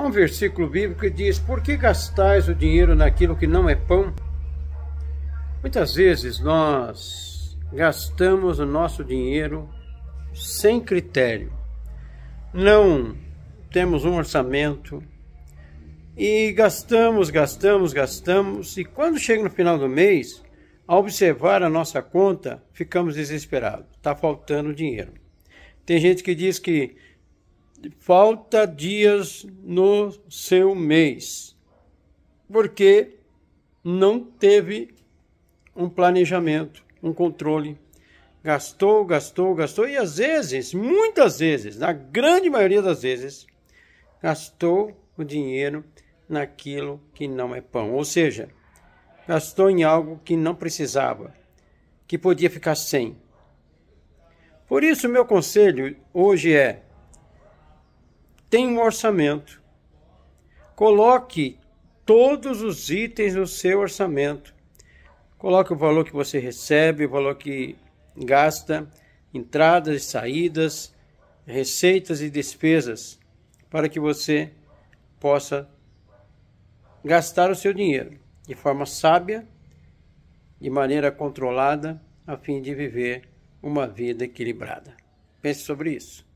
Há um versículo bíblico que diz: Por que gastais o dinheiro naquilo que não é pão? Muitas vezes nós gastamos o nosso dinheiro sem critério, não temos um orçamento e gastamos, gastamos, gastamos, e quando chega no final do mês, ao observar a nossa conta, ficamos desesperados: está faltando dinheiro. Tem gente que diz que falta dias no seu mês, porque não teve um planejamento, um controle. Gastou, gastou, gastou, e às vezes, muitas vezes, na grande maioria das vezes, gastou o dinheiro naquilo que não é pão. Ou seja, gastou em algo que não precisava, que podia ficar sem. Por isso, meu conselho hoje é tem um orçamento. Coloque todos os itens no seu orçamento. Coloque o valor que você recebe, o valor que gasta, entradas e saídas, receitas e despesas, para que você possa gastar o seu dinheiro de forma sábia, de maneira controlada, a fim de viver uma vida equilibrada. Pense sobre isso.